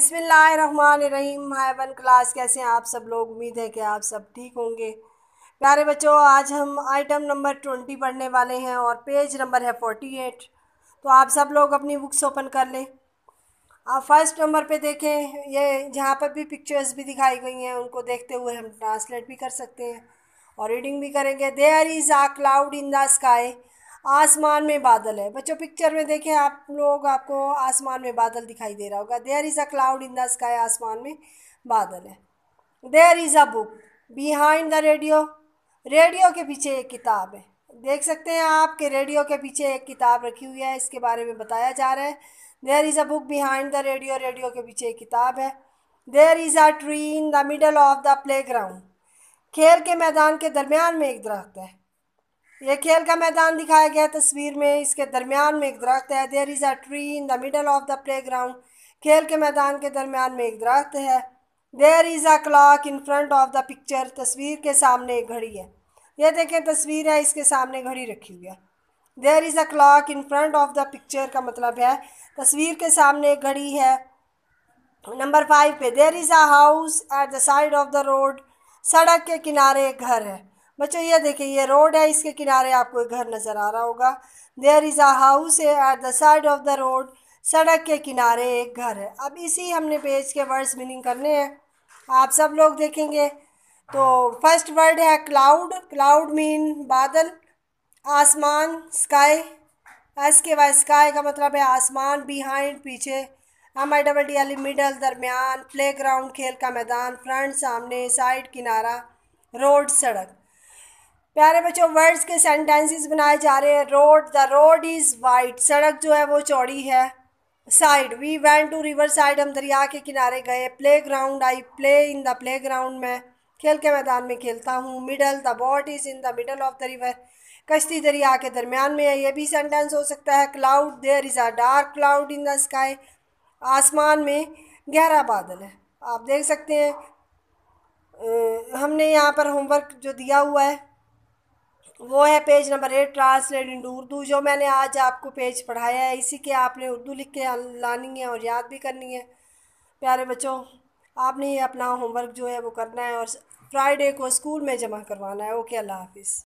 बसमीम हाय one class कैसे हैं आप सब लोग उम्मीद है कि आप सब ठीक होंगे प्यारे बच्चों आज हम आइटम नंबर ट्वेंटी पढ़ने वाले हैं और पेज नंबर है फोर्टी एट तो आप सब लोग अपनी बुक्स ओपन कर लें आप फर्स्ट नंबर पे देखें ये जहाँ पर भी पिक्चर्स भी दिखाई गई हैं उनको देखते हुए हम ट्रांसलेट भी कर सकते हैं और रीडिंग भी करेंगे there is a cloud in the sky आसमान में बादल है बच्चों पिक्चर में देखें आप लोग आपको आसमान में बादल दिखाई दे रहा होगा there is a cloud in the sky आसमान में बादल है there is a book behind the radio radio के पीछे एक किताब है देख सकते हैं आप कि रेडियो के पीछे एक किताब रखी हुई है इसके बारे में बताया जा रहा है there is a book behind the radio radio के पीछे एक किताब है there is a tree in the middle of the playground खेल के मैदान के दरमियान में एक दरख्त है ये खेल का मैदान दिखाया गया तस्वीर में इसके दरमियान में एक दरख्त है there is a tree in the middle of the playground खेल के मैदान के दरमियान में एक दरख्त है there is a clock in front of the picture तस्वीर के सामने एक घड़ी है ये देखें तस्वीर है इसके सामने घड़ी रखी हुई है there is a clock in front of the picture का मतलब है तस्वीर के सामने एक घड़ी है नंबर फाइव पे there is a house at the side of the road सड़क के किनारे एक घर है बच्चों ये देखिए ये रोड है इसके किनारे आपको एक घर नज़र आ रहा होगा there is a house at the side of the road सड़क के किनारे एक घर है अब इसी हमने पेज के वर्ड्स मीनिंग करने हैं आप सब लोग देखेंगे तो फर्स्ट वर्ड है क्लाउड क्लाउड मीन बादल आसमान sky S K Y sky का मतलब है आसमान बिहाइंड पीछे M I double D L middle दरमियान प्ले ग्राउंड खेल का मैदान फ्रंट सामने साइड किनारा रोड सड़क प्यारे बच्चों वर्ड्स के सेंटेंसेस बनाए जा रहे हैं road the road is white सड़क जो है वो चौड़ी है side we went to river side हम दरिया के किनारे गए playground I play in the playground में खेल के मैदान में खेलता हूँ middle the boat is in the middle of the river कश्ती दरिया के दरमियान में है ये भी सेंटेंस हो सकता है cloud there is a dark cloud in the sky आसमान में गहरा बादल है आप देख सकते हैं हमने यहाँ पर होमवर्क जो दिया हुआ है वो है page number eight translate in Urdu जो मैंने आज आपको पेज पढ़ाया है इसी के आपने उर्दू लिख के लानी है और याद भी करनी है प्यारे बच्चों आपने अपना होमवर्क जो है वो करना है और फ्राइडे को स्कूल में जमा करवाना है ओके अल्लाह हाफिज़